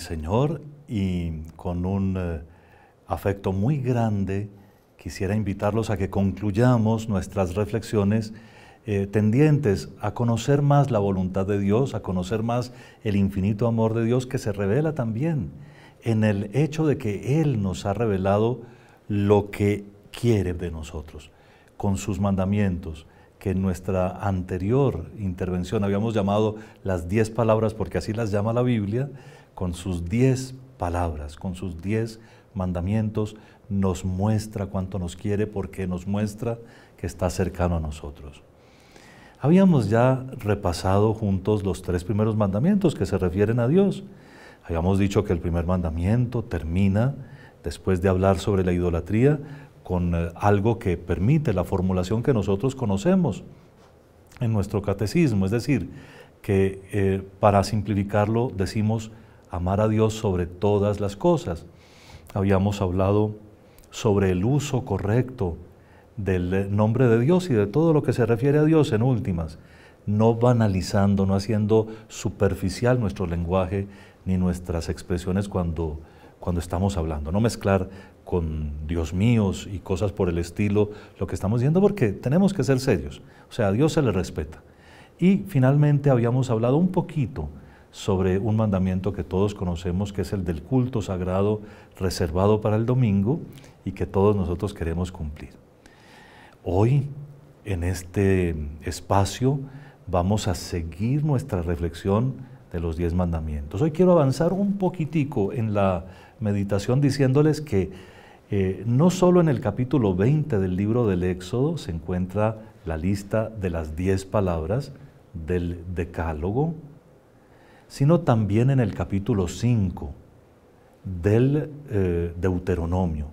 Señor y con un eh, afecto muy grande quisiera invitarlos a que concluyamos nuestras reflexiones eh, tendientes a conocer más la voluntad de Dios, a conocer más el infinito amor de Dios que se revela también en el hecho de que Él nos ha revelado lo que quiere de nosotros, con sus mandamientos, que en nuestra anterior intervención habíamos llamado las diez palabras, porque así las llama la Biblia, con sus diez palabras, con sus diez mandamientos, nos muestra cuánto nos quiere porque nos muestra que está cercano a nosotros. Habíamos ya repasado juntos los tres primeros mandamientos que se refieren a Dios. Habíamos dicho que el primer mandamiento termina, después de hablar sobre la idolatría, con eh, algo que permite la formulación que nosotros conocemos en nuestro catecismo. Es decir, que eh, para simplificarlo decimos, amar a Dios sobre todas las cosas. Habíamos hablado sobre el uso correcto del nombre de Dios y de todo lo que se refiere a Dios en últimas, no banalizando, no haciendo superficial nuestro lenguaje ni nuestras expresiones cuando, estamos hablando, no mezclar con Dios mío y cosas por el estilo lo que estamos diciendo porque tenemos que ser serios, o sea, a Dios se le respeta. Y finalmente habíamos hablado un poquito sobre un mandamiento que todos conocemos, que es el del culto sagrado reservado para el domingo y que todos nosotros queremos cumplir. Hoy, en este espacio, vamos a seguir nuestra reflexión de los diez mandamientos. Hoy quiero avanzar un poquitico en la meditación diciéndoles que eh, no solo en el capítulo 20 del libro del Éxodo se encuentra la lista de las diez palabras del decálogo, sino también en el capítulo 5 del eh, Deuteronomio.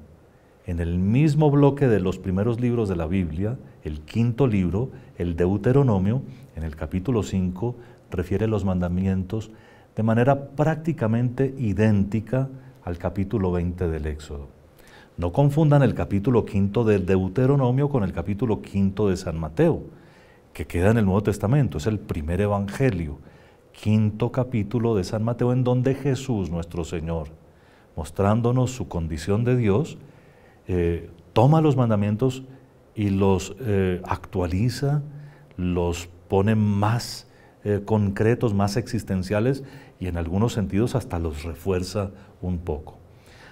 En el mismo bloque de los primeros libros de la Biblia, el quinto libro, el Deuteronomio, en el capítulo 5, refiere los mandamientos de manera prácticamente idéntica al capítulo 20 del Éxodo. No confundan el capítulo 5 del Deuteronomio con el capítulo 5 de San Mateo, que queda en el Nuevo Testamento, es el primer evangelio quinto capítulo de San Mateo, en donde Jesús, nuestro Señor, mostrándonos su condición de Dios, eh, toma los mandamientos y los eh, actualiza, los pone más eh, concretos, más existenciales y en algunos sentidos hasta los refuerza un poco.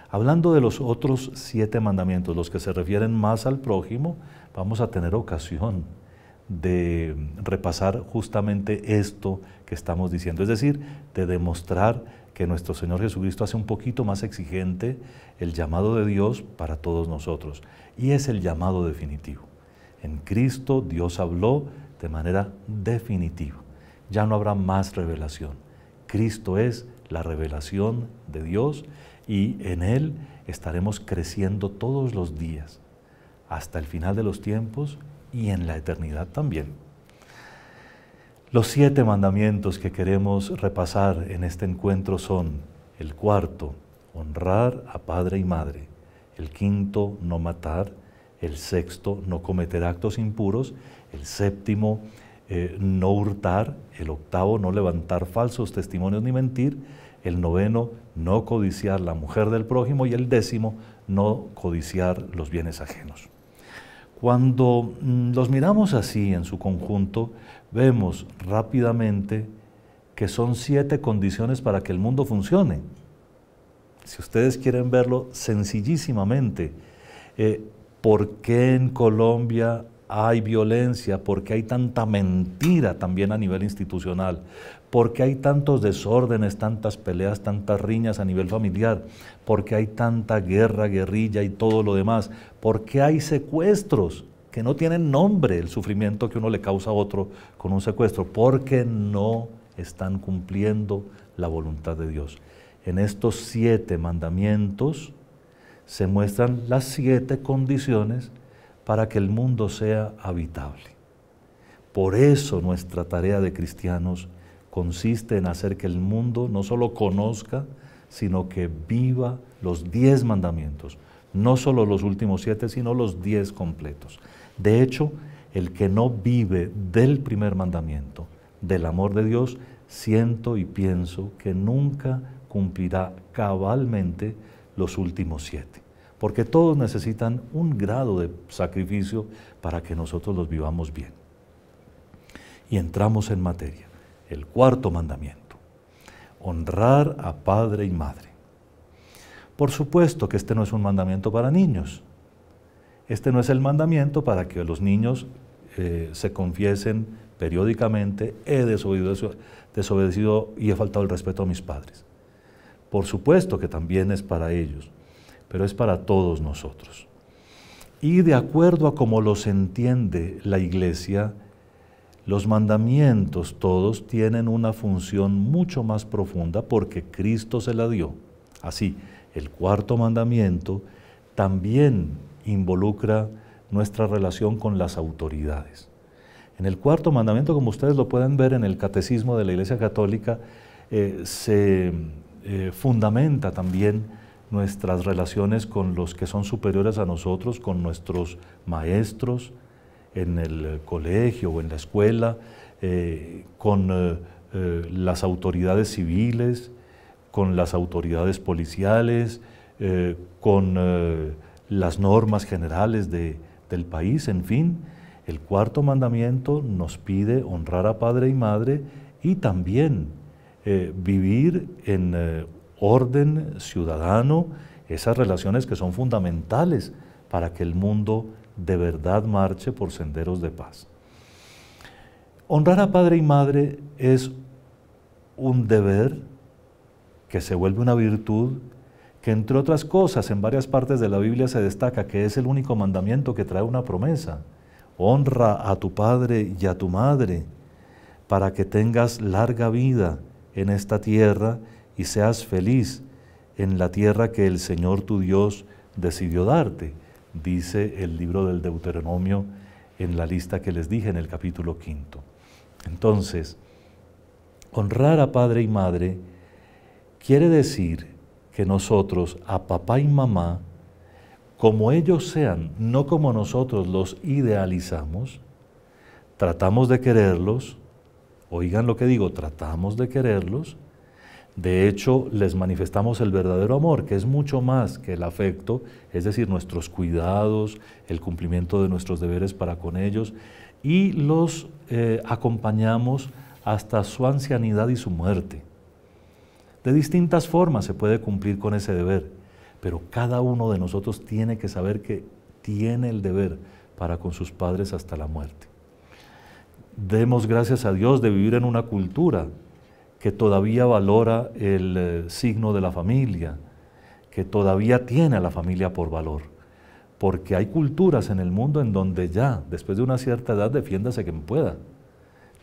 Hablando de los otros siete mandamientos, los que se refieren más al prójimo, vamos a tener ocasión de repasar justamente esto que estamos diciendo, es decir, de demostrar que nuestro Señor Jesucristo hace un poquito más exigente el llamado de Dios para todos nosotros, y es el llamado definitivo. En Cristo Dios habló de manera definitiva, ya no habrá más revelación. Cristo es la revelación de Dios y en Él estaremos creciendo todos los días, hasta el final de los tiempos y en la eternidad también. Los siete mandamientos que queremos repasar en este encuentro son el cuarto, honrar a padre y madre, el quinto, no matar, el sexto, no cometer actos impuros, el séptimo, eh, no hurtar, el octavo, no levantar falsos testimonios ni mentir, el noveno, no codiciar la mujer del prójimo y el décimo, no codiciar los bienes ajenos. Cuando mm, los miramos así en su conjunto, vemos rápidamente que son siete condiciones para que el mundo funcione. Si ustedes quieren verlo sencillísimamente, eh, ¿por qué en Colombia hay violencia, porque hay tanta mentira también a nivel institucional, porque hay tantos desórdenes, tantas peleas, tantas riñas a nivel familiar, porque hay tanta guerra, guerrilla y todo lo demás, porque hay secuestros que no tienen nombre el sufrimiento que uno le causa a otro con un secuestro, porque no están cumpliendo la voluntad de Dios. En estos siete mandamientos se muestran las siete condiciones para que el mundo sea habitable. Por eso nuestra tarea de cristianos consiste en hacer que el mundo no solo conozca, sino que viva los diez mandamientos, no solo los últimos siete, sino los diez completos. De hecho, el que no vive del primer mandamiento, del amor de Dios, siento y pienso que nunca cumplirá cabalmente los últimos siete porque todos necesitan un grado de sacrificio para que nosotros los vivamos bien. Y entramos en materia. El cuarto mandamiento, honrar a padre y madre. Por supuesto que este no es un mandamiento para niños. Este no es el mandamiento para que los niños eh, se confiesen periódicamente, he desobedecido y he faltado el respeto a mis padres. Por supuesto que también es para ellos pero es para todos nosotros. Y de acuerdo a cómo los entiende la iglesia, los mandamientos todos tienen una función mucho más profunda porque Cristo se la dio. Así, el cuarto mandamiento también involucra nuestra relación con las autoridades. En el cuarto mandamiento, como ustedes lo pueden ver en el Catecismo de la Iglesia Católica, eh, se eh, fundamenta también nuestras relaciones con los que son superiores a nosotros, con nuestros maestros en el eh, colegio o en la escuela, eh, con eh, las autoridades civiles, con las autoridades policiales, con las normas generales del país, en fin. El cuarto mandamiento nos pide honrar a padre y madre y también vivir en orden ciudadano, esas relaciones que son fundamentales para que el mundo de verdad marche por senderos de paz. Honrar a padre y madre es un deber que se vuelve una virtud, que entre otras cosas en varias partes de la Biblia se destaca que es el único mandamiento que trae una promesa. Honra a tu padre y a tu madre para que tengas larga vida en esta tierra y seas feliz en la tierra que el Señor tu Dios decidió darte, dice el libro del Deuteronomio en la lista que les dije en el capítulo quinto. Entonces, honrar a padre y madre quiere decir que nosotros, a papá y mamá, como ellos sean, no como nosotros los idealizamos, tratamos de quererlos, oigan lo que digo, tratamos de quererlos, de hecho, les manifestamos el verdadero amor, que es mucho más que el afecto, es decir, nuestros cuidados, el cumplimiento de nuestros deberes para con ellos, y los eh, acompañamos hasta su ancianidad y su muerte. De distintas formas se puede cumplir con ese deber, pero cada uno de nosotros tiene que saber que tiene el deber para con sus padres hasta la muerte. Demos gracias a Dios de vivir en una cultura que todavía valora el eh, signo de la familia, que todavía tiene a la familia por valor. Porque hay culturas en el mundo en donde ya, después de una cierta edad, defiéndase quien pueda.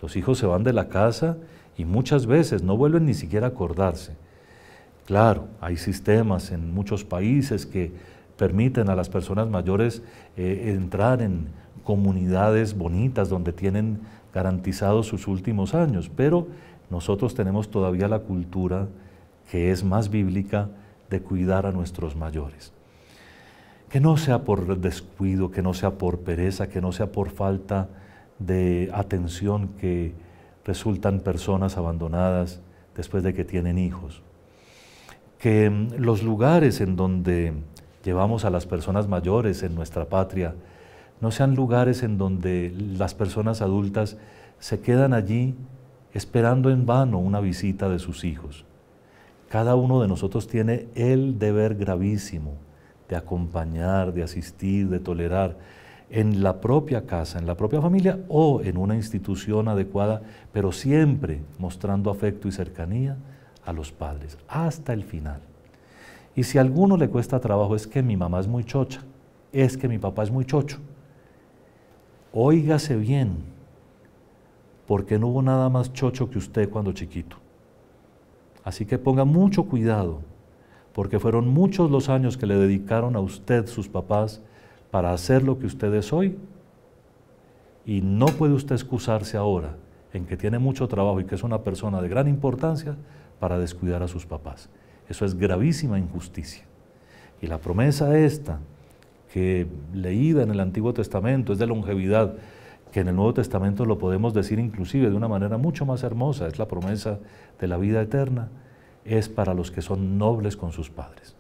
Los hijos se van de la casa y muchas veces no vuelven ni siquiera a acordarse. Claro, hay sistemas en muchos países que permiten a las personas mayores eh, entrar en comunidades bonitas donde tienen garantizados sus últimos años, pero nosotros tenemos todavía la cultura que es más bíblica de cuidar a nuestros mayores. Que no sea por descuido, que no sea por pereza, que no sea por falta de atención que resultan personas abandonadas después de que tienen hijos. Que mm, los lugares en donde llevamos a las personas mayores en nuestra patria no sean lugares en donde las personas adultas se quedan allí esperando en vano una visita de sus hijos. Cada uno de nosotros tiene el deber gravísimo de acompañar, de asistir, de tolerar en la propia casa, en la propia familia o en una institución adecuada, pero siempre mostrando afecto y cercanía a los padres, hasta el final. Y si a alguno le cuesta trabajo es que mi mamá es muy chocha, es que mi papá es muy chocho. Óigase bien, porque no hubo nada más chocho que usted cuando chiquito. Así que ponga mucho cuidado, porque fueron muchos los años que le dedicaron a usted sus papás para hacer lo que usted es hoy. Y no puede usted excusarse ahora en que tiene mucho trabajo y que es una persona de gran importancia para descuidar a sus papás. Eso es gravísima injusticia. Y la promesa esta, que leída en el Antiguo Testamento, es de longevidad, que en el Nuevo Testamento lo podemos decir inclusive de una manera mucho más hermosa, es la promesa de la vida eterna, es para los que son nobles con sus padres.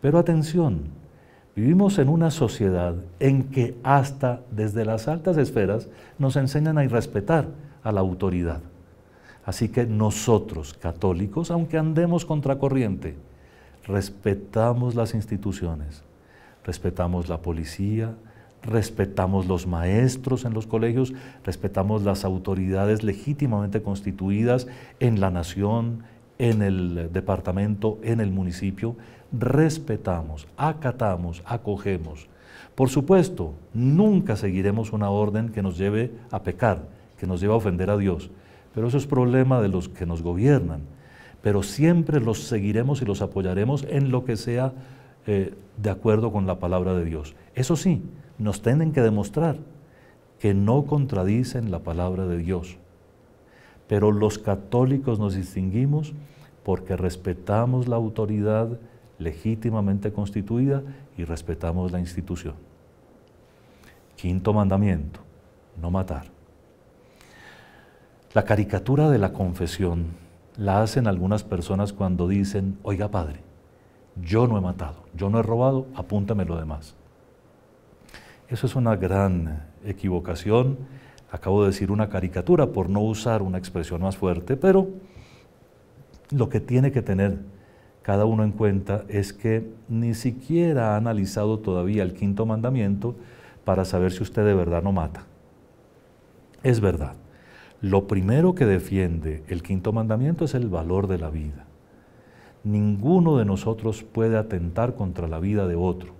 Pero atención, vivimos en una sociedad en que hasta desde las altas esferas nos enseñan a irrespetar a la autoridad. Así que nosotros, católicos, aunque andemos contracorriente, respetamos las instituciones, respetamos la policía, respetamos los maestros en los colegios, respetamos las autoridades legítimamente constituidas en la nación, en el departamento, en el municipio, respetamos, acatamos, acogemos. Por supuesto, nunca seguiremos una orden que nos lleve a pecar, que nos lleve a ofender a Dios, pero eso es problema de los que nos gobiernan. Pero siempre los seguiremos y los apoyaremos en lo que sea eh, de acuerdo con la palabra de Dios. Eso sí, nos tienen que demostrar que no contradicen la palabra de Dios. Pero los católicos nos distinguimos porque respetamos la autoridad legítimamente constituida y respetamos la institución. Quinto mandamiento, no matar. La caricatura de la confesión la hacen algunas personas cuando dicen, oiga padre, yo no he matado, yo no he robado, apúntame lo demás. Eso es una gran equivocación. Acabo de decir una caricatura por no usar una expresión más fuerte, pero lo que tiene que tener cada uno en cuenta es que ni siquiera ha analizado todavía el quinto mandamiento para saber si usted de verdad no mata. Es verdad. Lo primero que defiende el quinto mandamiento es el valor de la vida. Ninguno de nosotros puede atentar contra la vida de otro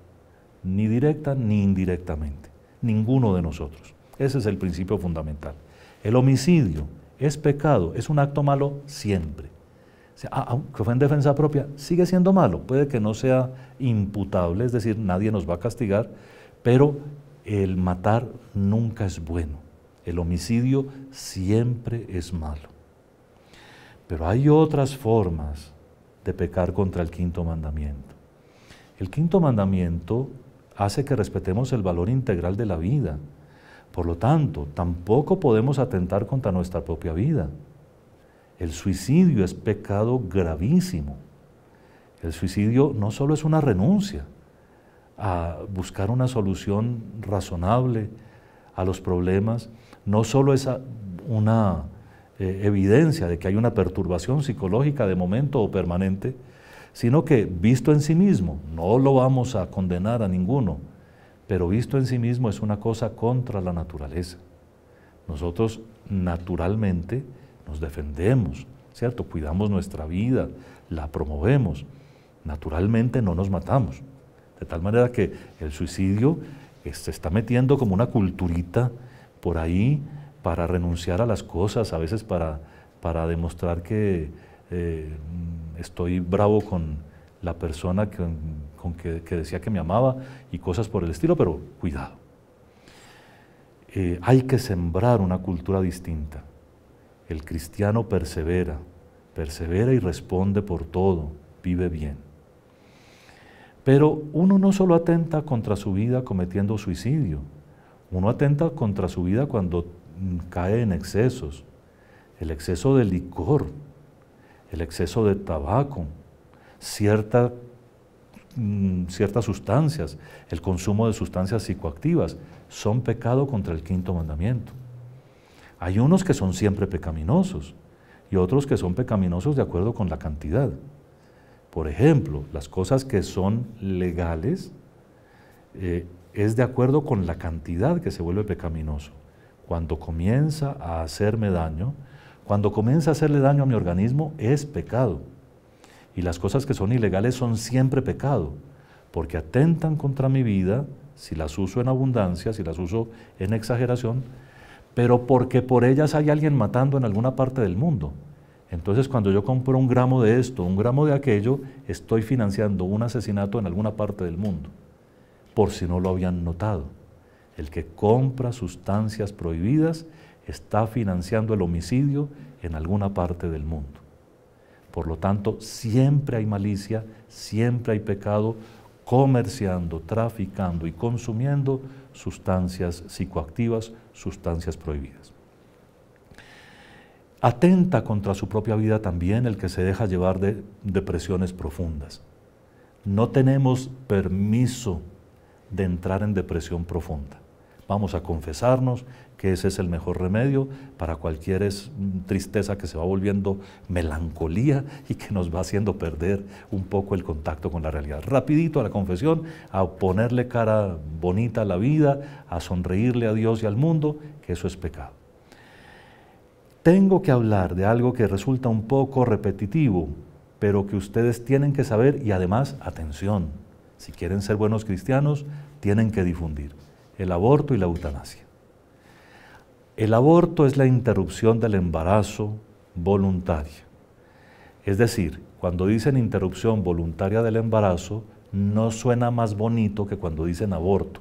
ni directa ni indirectamente, ninguno de nosotros. Ese es el principio fundamental. El homicidio es pecado, es un acto malo siempre. aunque fue en defensa propia, sigue siendo malo. Puede que no sea imputable, es decir, nadie nos va a castigar, pero el matar nunca es bueno. El homicidio siempre es malo. Pero hay otras formas de pecar contra el quinto mandamiento. El quinto mandamiento hace que respetemos el valor integral de la vida. Por lo tanto, tampoco podemos atentar contra nuestra propia vida. El suicidio es pecado gravísimo. El suicidio no solo es una renuncia a buscar una solución razonable a los problemas, no solo es una eh, evidencia de que hay una perturbación psicológica de momento o permanente, sino que visto en sí mismo, no lo vamos a condenar a ninguno, pero visto en sí mismo es una cosa contra la naturaleza. Nosotros naturalmente nos defendemos, ¿cierto? Cuidamos nuestra vida, la promovemos, naturalmente no nos matamos. De tal manera que el suicidio eh, se está metiendo como una culturita por ahí para renunciar a las cosas, a veces para, para demostrar que... Eh, estoy bravo con la persona que, con que, decía que me amaba y cosas por el estilo, pero cuidado. Eh, hay que sembrar una cultura distinta. El cristiano persevera, persevera y responde por todo, vive bien. Pero uno no solo atenta contra su vida cometiendo suicidio, uno atenta contra su vida cuando mm, cae en excesos. El exceso de licor, el exceso de tabaco, mm, ciertas sustancias, el consumo de sustancias psicoactivas, son pecado contra el quinto mandamiento. Hay unos que son siempre pecaminosos y otros que son pecaminosos de acuerdo con la cantidad. Por ejemplo, las cosas que son legales eh, es de acuerdo con la cantidad que se vuelve pecaminoso. Cuando comienza a hacerme daño, cuando comienza a hacerle daño a mi organismo es pecado. Y las cosas que son ilegales son siempre pecado, porque atentan contra mi vida si las uso en abundancia, si las uso en exageración, pero porque por ellas hay alguien matando en alguna parte del mundo. Entonces cuando yo compro un gramo de esto, un gramo de aquello, estoy financiando un asesinato en alguna parte del mundo, por si no lo habían notado. El que compra sustancias prohibidas está financiando el homicidio en alguna parte del mundo. Por lo tanto, siempre hay malicia, siempre hay pecado comerciando, traficando y consumiendo sustancias psicoactivas, sustancias prohibidas. Atenta contra su propia vida también el que se deja llevar de depresiones profundas. No tenemos permiso de entrar en depresión profunda. Vamos a confesarnos que ese es el mejor remedio para cualquier mm, tristeza que se va volviendo melancolía y que nos va haciendo perder un poco el contacto con la realidad. Rapidito a la confesión, a ponerle cara bonita a la vida, a sonreírle a Dios y al mundo, que eso es pecado. Tengo que hablar de algo que resulta un poco repetitivo, pero que ustedes tienen que saber y además, atención, si quieren ser buenos cristianos, tienen que difundir el aborto y la eutanasia. El aborto es la interrupción del embarazo voluntaria. Es decir, cuando dicen interrupción voluntaria del embarazo, no suena más bonito que cuando dicen aborto.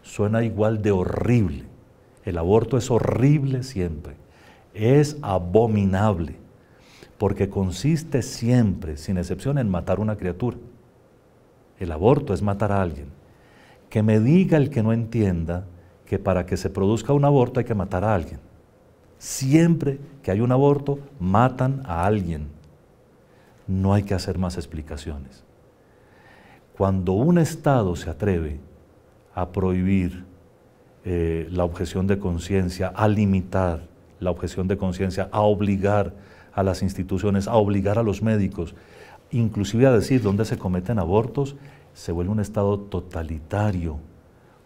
Suena igual de horrible. El aborto es horrible siempre. Es abominable. Porque consiste siempre, sin excepción, en matar una criatura. El aborto es matar a alguien. Que me diga el que no entienda que para que se produzca un aborto hay que matar a alguien. Siempre que hay un aborto, matan a alguien. No hay que hacer más explicaciones. Cuando un Estado se atreve a prohibir eh, la objeción de conciencia, a limitar la objeción de conciencia, a obligar a las instituciones, a obligar a los médicos, inclusive a decir dónde se cometen abortos, se vuelve un Estado totalitario,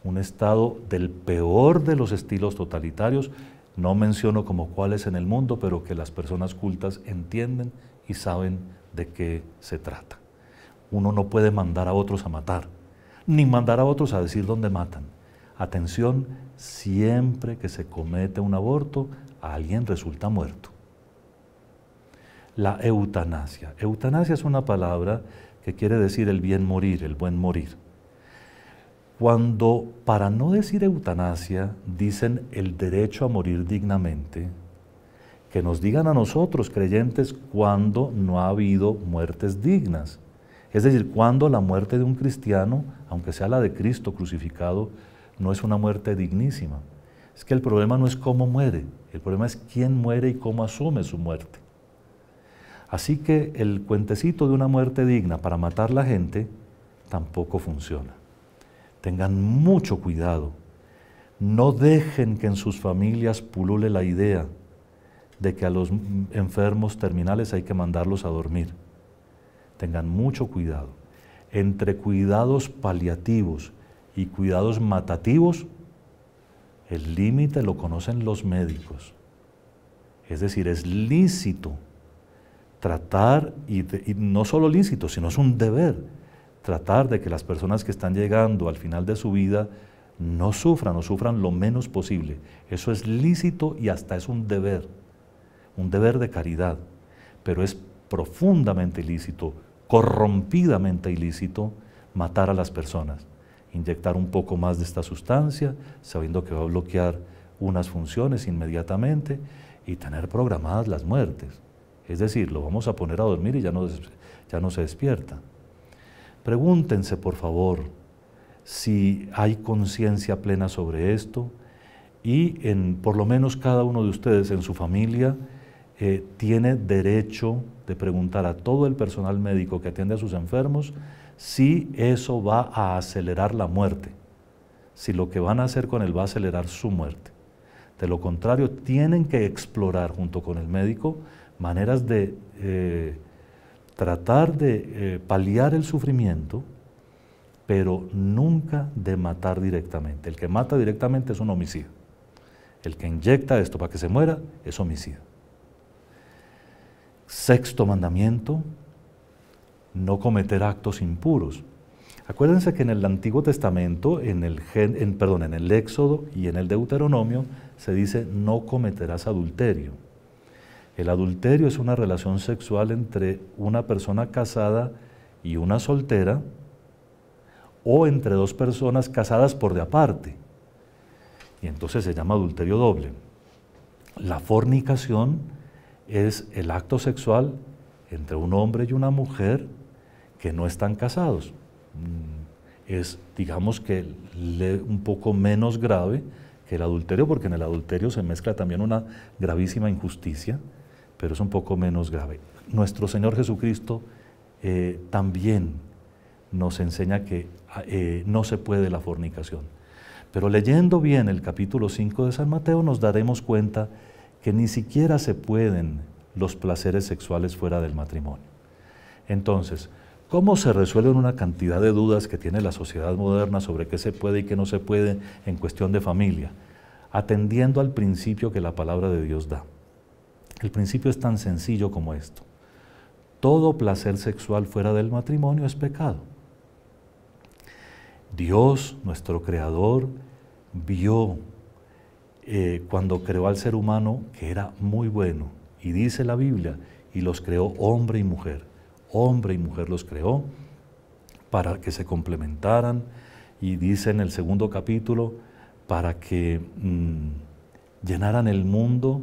un Estado del peor de los estilos totalitarios, no menciono como cuáles en el mundo, pero que las personas cultas entienden y saben de qué se trata. Uno no puede mandar a otros a matar, ni mandar a otros a decir dónde matan. Atención, siempre que se comete un aborto, alguien resulta muerto. La eutanasia. Eutanasia es una palabra que quiere decir el bien morir, el buen morir. Cuando, para no decir eutanasia, dicen el derecho a morir dignamente, que nos digan a nosotros creyentes cuando no ha habido muertes dignas. Es decir, cuando la muerte de un cristiano, aunque sea la de Cristo crucificado, no es una muerte dignísima. Es que el problema no es cómo muere, el problema es quién muere y cómo asume su muerte. Así que el cuentecito de una muerte digna para matar la gente tampoco funciona. Tengan mucho cuidado. No dejen que en sus familias pulule la idea de que a los enfermos terminales hay que mandarlos a dormir. Tengan mucho cuidado. Entre cuidados paliativos y cuidados matativos, el límite lo conocen los médicos. Es decir, es lícito tratar, y, no solo lícito, sino es un deber tratar de que las personas que están llegando al final de su vida no sufran o sufran lo menos posible. Eso es lícito y hasta es un deber, un deber de caridad, pero es profundamente ilícito, corrompidamente ilícito matar a las personas. Inyectar un poco más de esta sustancia, sabiendo que va a bloquear unas funciones inmediatamente y tener programadas las muertes. Es decir, lo vamos a poner a dormir y ya no, ya no se despierta. Pregúntense, por favor, si hay conciencia plena sobre esto y en por lo menos cada uno de ustedes en su familia eh, tiene derecho de preguntar a todo el personal médico que atiende a sus enfermos si eso va a acelerar la muerte, si lo que van a hacer con él va a acelerar su muerte. De lo contrario, tienen que explorar junto con el médico maneras de eh, tratar de eh, paliar el sufrimiento, pero nunca de matar directamente. El que mata directamente es un homicida. El que inyecta esto para que se muera es homicida. Sexto mandamiento, no cometer actos impuros. Acuérdense que en el Antiguo Testamento, en el, perdón, en el Éxodo y en el Deuteronomio, se dice no cometerás adulterio. El adulterio es una relación sexual entre una persona casada y una soltera o entre dos personas casadas por de aparte. Y entonces se llama adulterio doble. La fornicación es el acto sexual entre un hombre y una mujer que no están casados. Mm, es, digamos que, un poco menos grave que el adulterio, porque en el adulterio se mezcla también una gravísima injusticia, pero es un poco menos grave. Nuestro Señor Jesucristo eh, también nos enseña que ah, eh, no se puede la fornicación. Pero leyendo bien el capítulo 5 de San Mateo nos daremos cuenta que ni siquiera se pueden los placeres sexuales fuera del matrimonio. Entonces, ¿cómo se resuelven una cantidad de dudas que tiene la sociedad moderna sobre qué se puede y qué no se puede en cuestión de familia? Atendiendo al principio que la palabra de Dios da. El principio es tan sencillo como esto. Todo placer sexual fuera del matrimonio es pecado. Dios, nuestro Creador, vio eh, cuando creó al ser humano que era muy bueno. Y dice la Biblia, y los creó hombre y mujer. Hombre y mujer los creó para que se complementaran. Y dice en el segundo capítulo, para que mm, llenaran el mundo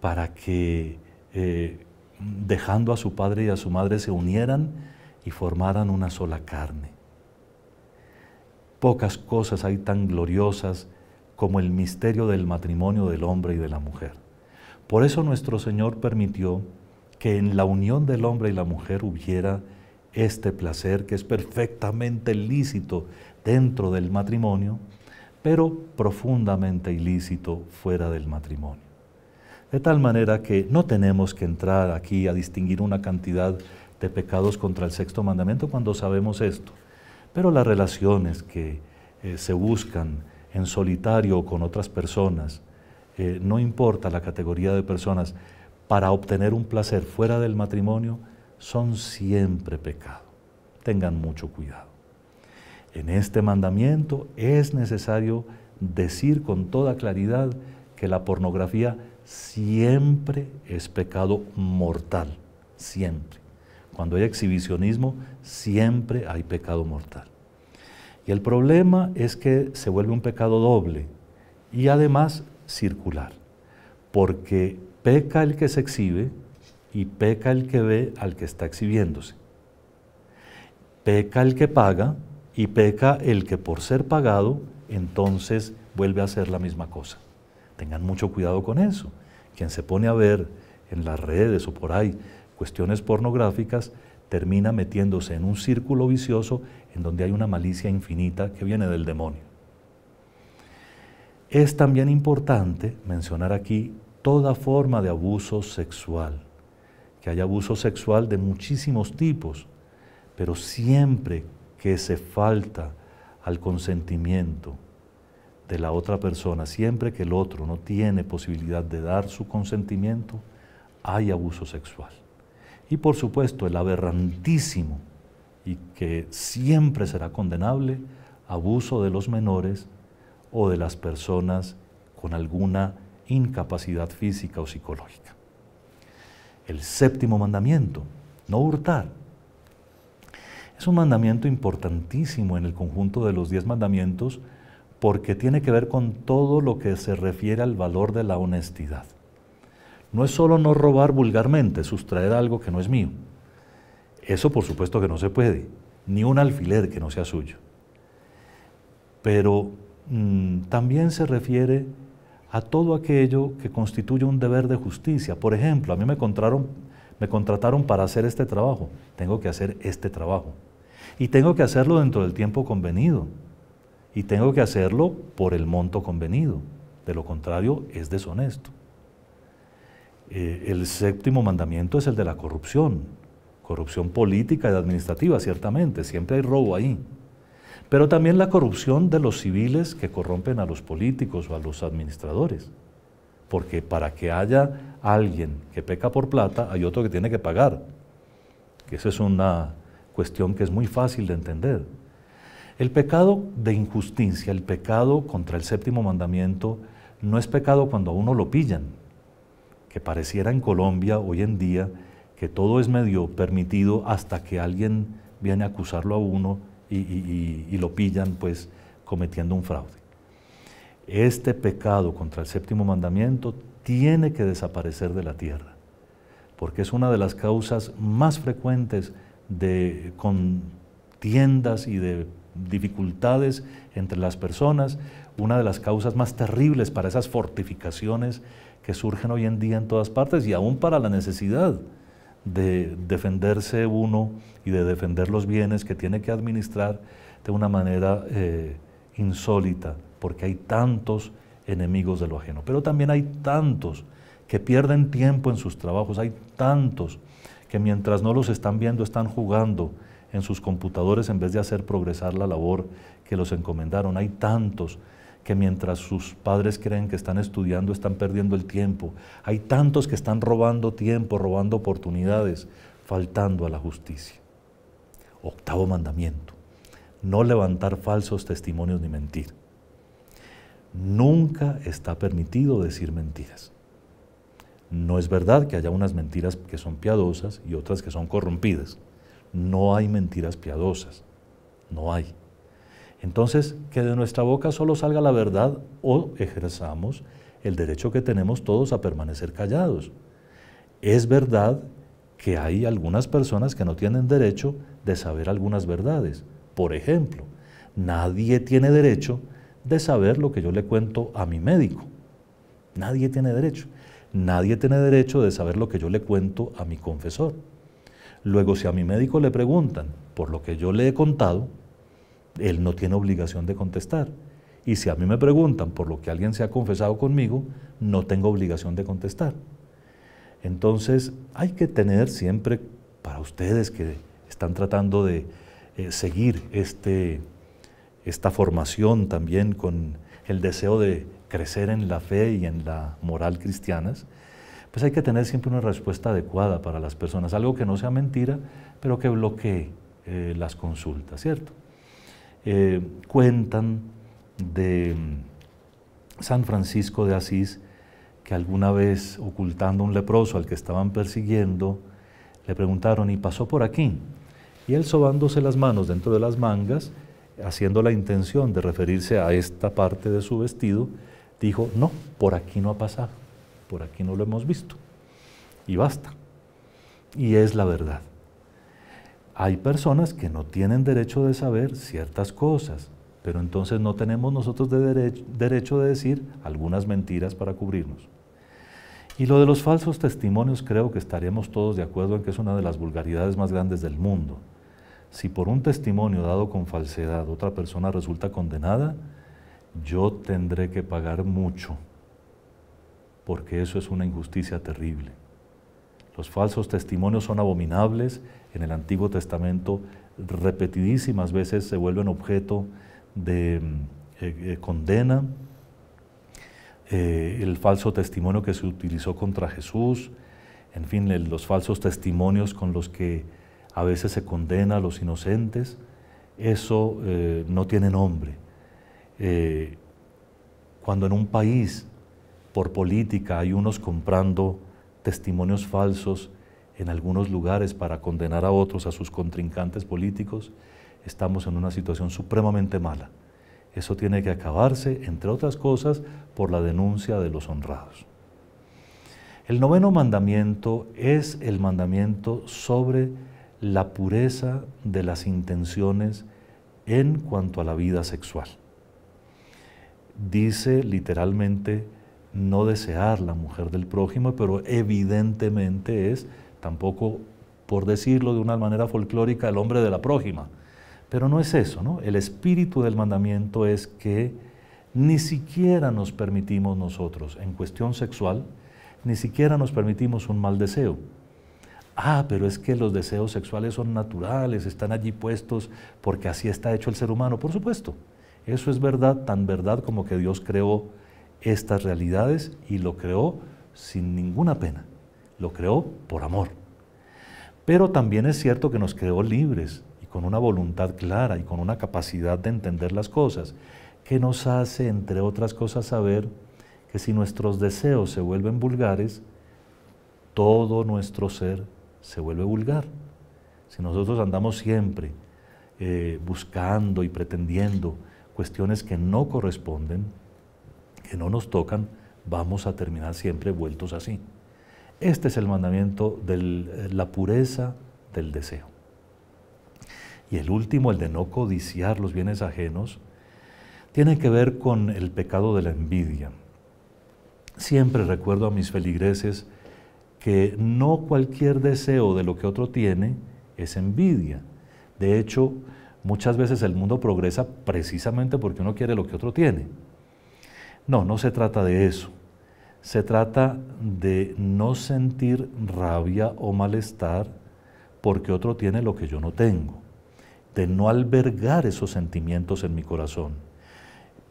para que eh, dejando a su padre y a su madre se unieran y formaran una sola carne. Pocas cosas hay tan gloriosas como el misterio del matrimonio del hombre y de la mujer. Por eso nuestro Señor permitió que en la unión del hombre y la mujer hubiera este placer que es perfectamente lícito dentro del matrimonio, pero profundamente ilícito fuera del matrimonio. De tal manera que no tenemos que entrar aquí a distinguir una cantidad de pecados contra el sexto mandamiento cuando sabemos esto. Pero las relaciones que eh, se buscan en solitario o con otras personas, eh, no importa la categoría de personas, para obtener un placer fuera del matrimonio, son siempre pecado. Tengan mucho cuidado. En este mandamiento es necesario decir con toda claridad que la pornografía siempre es pecado mortal, siempre. Cuando hay exhibicionismo, siempre hay pecado mortal. Y el problema es que se vuelve un pecado doble y además circular, porque peca el que se exhibe y peca el que ve al que está exhibiéndose. Peca el que paga y peca el que por ser pagado entonces vuelve a hacer la misma cosa. Tengan mucho cuidado con eso. Quien se pone a ver en las redes o por ahí cuestiones pornográficas termina metiéndose en un círculo vicioso en donde hay una malicia infinita que viene del demonio. Es también importante mencionar aquí toda forma de abuso sexual, que hay abuso sexual de muchísimos tipos, pero siempre que se falta al consentimiento, de la otra persona, siempre que el otro no tiene posibilidad de dar su consentimiento, hay abuso sexual. Y por supuesto el aberrantísimo y que siempre será condenable abuso de los menores o de las personas con alguna incapacidad física o psicológica. El séptimo mandamiento, no hurtar. Es un mandamiento importantísimo en el conjunto de los diez mandamientos porque tiene que ver con todo lo que se refiere al valor de la honestidad. No es solo no robar vulgarmente, sustraer algo que no es mío. Eso por supuesto que no se puede, ni un alfiler que no sea suyo. Pero mm, también se refiere a todo aquello que constituye un deber de justicia. Por ejemplo, a mí me contrataron para hacer este trabajo. Tengo que hacer este trabajo. Y tengo que hacerlo dentro del tiempo convenido y tengo que hacerlo por el monto convenido. De lo contrario, es deshonesto. Eh, el séptimo mandamiento es el de la corrupción. Corrupción política y administrativa, ciertamente. Siempre hay robo ahí. Pero también la corrupción de los civiles que corrompen a los políticos o a los administradores. Porque para que haya alguien que peca por plata, hay otro que tiene que pagar. Que esa es una cuestión que es muy fácil de entender. El pecado de injusticia, el pecado contra el séptimo mandamiento, no es pecado cuando a uno lo pillan, que pareciera en Colombia hoy en día que todo es medio permitido hasta que alguien viene a acusarlo a uno y, lo pillan pues cometiendo un fraude. Este pecado contra el séptimo mandamiento tiene que desaparecer de la tierra, porque es una de las causas más frecuentes de contiendas y de dificultades entre las personas, una de las causas más terribles para esas fortificaciones que surgen hoy en día en todas partes y aún para la necesidad de defenderse uno y de defender los bienes que tiene que administrar de una manera eh, insólita, porque hay tantos enemigos de lo ajeno, pero también hay tantos que pierden tiempo en sus trabajos, hay tantos que mientras no los están viendo están jugando, en sus computadores en vez de hacer progresar la labor que los encomendaron. Hay tantos que mientras sus padres creen que están estudiando están perdiendo el tiempo. Hay tantos que están robando tiempo, robando oportunidades, faltando a la justicia. Octavo mandamiento. No levantar falsos testimonios ni mentir. Nunca está permitido decir mentiras. No es verdad que haya unas mentiras que son piadosas y otras que son corrompidas. No hay mentiras piadosas, no hay. Entonces, que de nuestra boca solo salga la verdad o ejerzamos el derecho que tenemos todos a permanecer callados. Es verdad que hay algunas personas que no tienen derecho de saber algunas verdades. Por ejemplo, nadie tiene derecho de saber lo que yo le cuento a mi médico. Nadie tiene derecho. Nadie tiene derecho de saber lo que yo le cuento a mi confesor. Luego, si a mi médico le preguntan por lo que yo le he contado, él no tiene obligación de contestar. Y si a mí me preguntan por lo que alguien se ha confesado conmigo, no tengo obligación de contestar. Entonces, hay que tener siempre para ustedes que están tratando de eh, seguir este, esta formación también con el deseo de crecer en la fe y en la moral cristiana, pues hay que tener siempre una respuesta adecuada para las personas, algo que no sea mentira, pero que bloquee eh, las consultas, ¿cierto? Eh, cuentan de mm, San Francisco de Asís que alguna vez, ocultando un leproso al que estaban persiguiendo, le preguntaron, ¿y pasó por aquí? Y él sobándose las manos dentro de las mangas, haciendo la intención de referirse a esta parte de su vestido, dijo, no, por aquí no ha pasado por aquí no lo hemos visto. Y basta. Y es la verdad. Hay personas que no tienen derecho de saber ciertas cosas, pero entonces no tenemos nosotros derecho, derecho de decir algunas mentiras para cubrirnos. Y lo de los falsos testimonios creo que estaríamos todos de acuerdo en que es una de las vulgaridades más grandes del mundo. Si por un testimonio dado con falsedad otra persona resulta condenada, yo tendré que pagar mucho porque eso es una injusticia terrible. Los falsos testimonios son abominables. En el Antiguo Testamento repetidísimas veces se vuelven objeto de mm, eh, eh, condena. Eh, el falso testimonio que se utilizó contra Jesús, en fin, los falsos testimonios con los que a veces se condena a los inocentes, eso no tiene nombre. cuando en un país por política hay unos comprando testimonios falsos en algunos lugares para condenar a otros, a sus contrincantes políticos, estamos en una situación supremamente mala. Eso tiene que acabarse, entre otras cosas, por la denuncia de los honrados. El noveno mandamiento es el mandamiento sobre la pureza de las intenciones en cuanto a la vida sexual. Dice literalmente, no desear la mujer del prójimo, pero evidentemente es, tampoco por decirlo de una manera folclórica, el hombre de la prójima. Pero no es eso, ¿no? El espíritu del mandamiento es que ni siquiera nos permitimos nosotros, en cuestión sexual, ni siquiera nos permitimos un mal deseo. Ah, pero es que los deseos sexuales son naturales, están allí puestos porque así está hecho el ser humano. Por supuesto, eso es verdad, tan verdad como que Dios creó estas realidades y lo creó sin ninguna pena. Lo creó por amor. Pero también es cierto que nos creó libres y con una voluntad clara y con una capacidad de entender las cosas, que nos hace, entre otras cosas, saber que si nuestros deseos se vuelven vulgares, todo nuestro ser se vuelve vulgar. Si nosotros andamos siempre eh, buscando y pretendiendo cuestiones que no corresponden, que no nos tocan, vamos a terminar siempre vueltos así. Este es el mandamiento de eh, la pureza del deseo. Y el último, el de no codiciar los bienes ajenos, tiene que ver con el pecado de la envidia. Siempre recuerdo a mis feligreses que no cualquier deseo de lo que otro tiene es envidia. De hecho, muchas veces el mundo progresa precisamente porque uno quiere lo que otro tiene. No, no se trata de eso. Se trata de no sentir rabia o malestar porque otro tiene lo que yo no tengo. De no albergar esos sentimientos en mi corazón.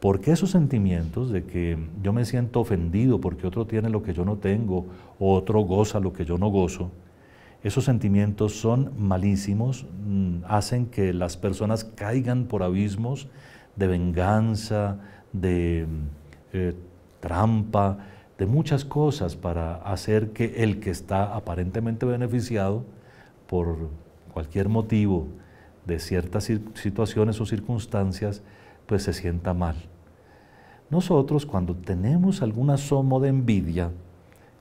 Porque esos sentimientos de que yo me siento ofendido porque otro tiene lo que yo no tengo o otro goza lo que yo no gozo, esos sentimientos son malísimos, mm, hacen que las personas caigan por abismos de venganza, de eh, trampa, de muchas cosas para hacer que el que está aparentemente beneficiado por cualquier motivo de ciertas situaciones o circunstancias, pues se sienta mal. Nosotros cuando tenemos algún asomo de envidia,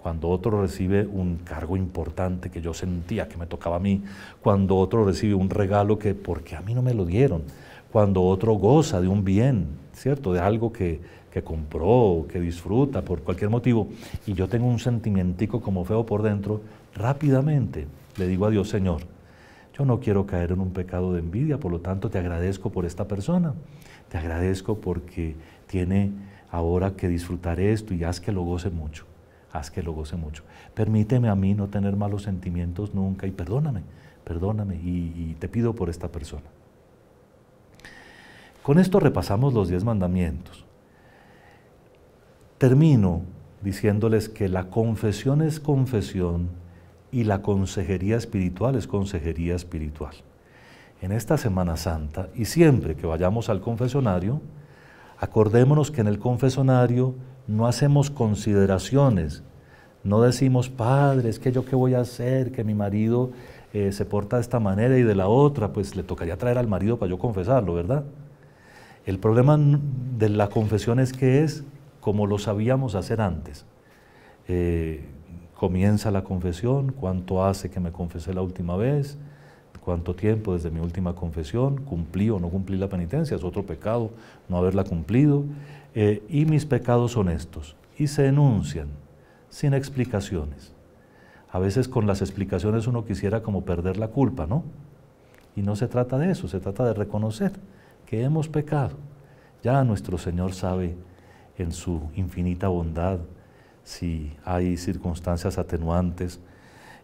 cuando otro recibe un cargo importante que yo sentía que me tocaba a mí, cuando otro recibe un regalo que porque a mí no me lo dieron, cuando otro goza de un bien, ¿cierto? De algo que, que compró, que disfruta por cualquier motivo, y yo tengo un sentimentico como feo por dentro, rápidamente le digo a Dios, Señor, yo no quiero caer en un pecado de envidia, por lo tanto te agradezco por esta persona, te agradezco porque tiene ahora que disfrutar esto y haz que lo goce mucho, haz que lo goce mucho. Permíteme a mí no tener malos sentimientos nunca y perdóname, perdóname y, y te pido por esta persona. Con esto repasamos los diez mandamientos. Termino diciéndoles que la confesión es confesión y la consejería espiritual es consejería espiritual. En esta Semana Santa y siempre que vayamos al confesionario, acordémonos que en el confesionario no hacemos consideraciones, no decimos, padre, es que yo qué voy a hacer, que mi marido eh, se porta de esta manera y de la otra, pues le tocaría traer al marido para yo confesarlo, ¿verdad? El problema de la confesión es que es como lo sabíamos hacer antes. Eh, comienza la confesión, cuánto hace que me confesé la última vez, cuánto tiempo desde mi última confesión, cumplí o no cumplí la penitencia, es otro pecado no haberla cumplido, eh, y mis pecados son estos, y se enuncian sin explicaciones. A veces con las explicaciones uno quisiera como perder la culpa, ¿no? Y no se trata de eso, se trata de reconocer que hemos pecado. Ya nuestro Señor sabe en su infinita bondad, si hay circunstancias atenuantes.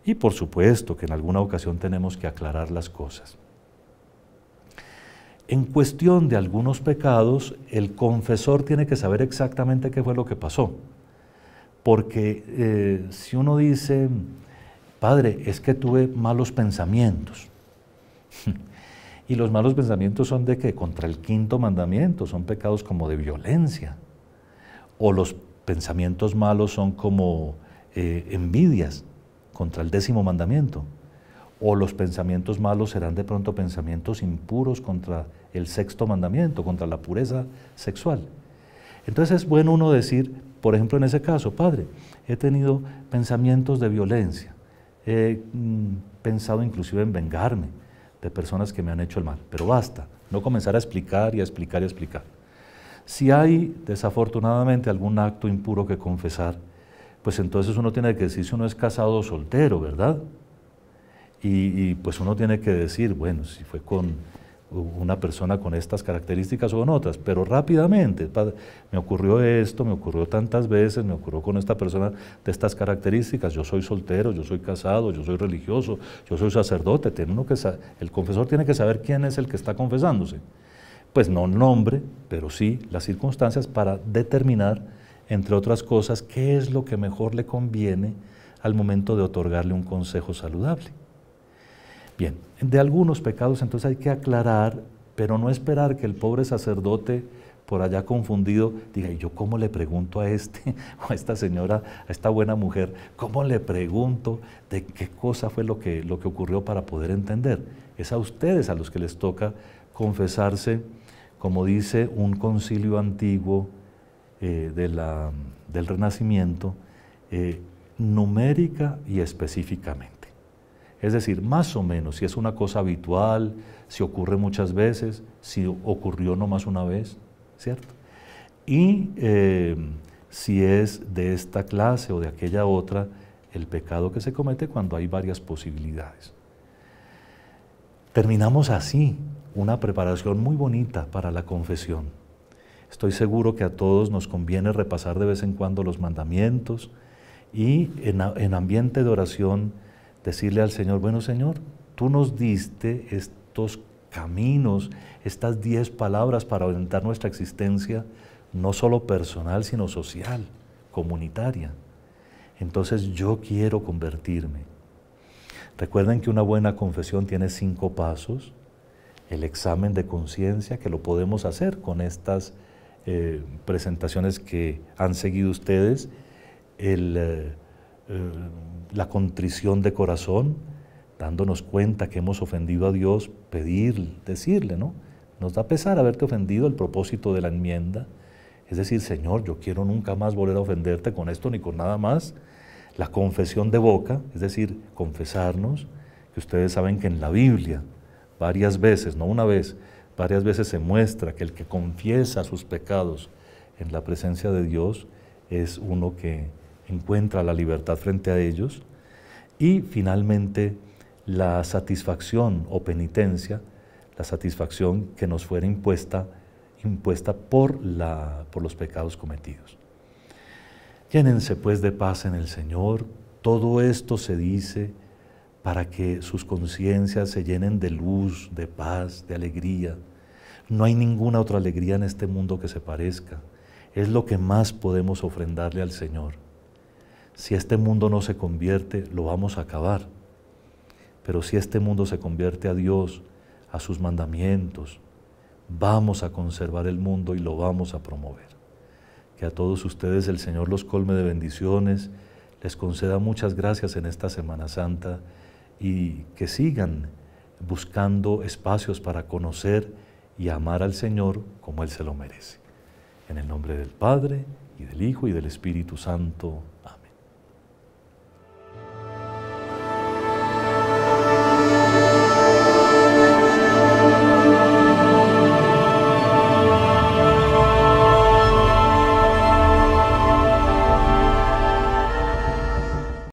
Y por supuesto que en alguna ocasión tenemos que aclarar las cosas. En cuestión de algunos pecados, el confesor tiene que saber exactamente qué fue lo que pasó. Porque eh, si uno dice, padre, es que tuve malos pensamientos. y los malos pensamientos son de que contra el quinto mandamiento, son pecados como de violencia, o los pensamientos malos son como eh, envidias contra el décimo mandamiento, o los pensamientos malos serán de pronto pensamientos impuros contra el sexto mandamiento, contra la pureza sexual. Entonces es bueno uno decir, por ejemplo en ese caso, Padre, he tenido pensamientos de violencia, he mm, pensado inclusive en vengarme de personas que me han hecho el mal, pero basta, no comenzar a explicar y a explicar y a explicar. Si hay desafortunadamente algún acto impuro que confesar, pues entonces uno tiene que decir si uno es casado o soltero, ¿verdad? Y, pues uno tiene que decir, bueno, si fue con una persona con estas características o con otras, pero rápidamente, me ocurrió esto, me ocurrió tantas veces, me ocurrió con esta persona de estas características, yo soy soltero, yo soy casado, yo soy religioso, yo soy sacerdote, el confesor tiene que saber quién es el que está confesándose pues no nombre, pero sí las circunstancias para determinar, entre otras cosas, qué es lo que mejor le conviene al momento de otorgarle un consejo saludable. Bien, de algunos pecados entonces hay que aclarar, pero no esperar que el pobre sacerdote por allá confundido diga, yo cómo le pregunto a este o a esta señora, a esta buena mujer, cómo le pregunto de qué cosa fue lo que, lo que ocurrió para poder entender? Es a ustedes a los que les toca confesarse como dice un concilio antiguo eh, del Renacimiento, eh, numérica y específicamente. Es decir, más o menos, si es una cosa habitual, si ocurre muchas veces, si ocurrió no más una vez, ¿cierto? Y eh, si es de esta clase o de aquella otra el pecado que se comete cuando hay varias posibilidades. Terminamos así, una preparación muy bonita para la confesión. Estoy seguro que a todos nos conviene repasar de vez en cuando los mandamientos y en, ambiente de oración decirle al Señor, bueno Señor, tú nos diste estos caminos, estas diez palabras para orientar nuestra existencia, no solo personal, sino social, comunitaria. Entonces yo quiero convertirme. Recuerden que una buena confesión tiene cinco pasos el examen de conciencia que lo podemos hacer con estas eh, presentaciones que han seguido ustedes, el, eh, eh, la contrición de corazón, dándonos cuenta que hemos ofendido a Dios, pedir, decirle, ¿no? Nos da pesar haberte ofendido el propósito de la enmienda. Es decir, Señor, yo quiero nunca más volver a ofenderte con esto ni con nada más. La confesión de boca, es decir, confesarnos, que ustedes saben que en la Biblia varias veces, no una vez, varias veces se muestra que el que confiesa sus pecados en la presencia de Dios es uno que encuentra la libertad frente a ellos. Y finalmente, la satisfacción o penitencia, la satisfacción que nos fuera impuesta, impuesta por, la, por los pecados cometidos. Llénense pues de paz en el Señor. Todo esto se dice para que sus conciencias se llenen de luz, de paz, de alegría. No hay ninguna otra alegría en este mundo que se parezca. Es lo que más podemos ofrendarle al Señor. Si este mundo no se convierte, lo vamos a acabar. Pero si este mundo se convierte a Dios, a sus mandamientos, vamos a conservar el mundo y lo vamos a promover. Que a todos ustedes el Señor los colme de bendiciones, les conceda muchas gracias en esta Semana Santa y que sigan buscando espacios para conocer y amar al Señor como Él se lo merece. En el nombre del Padre, y del Hijo, y del Espíritu Santo.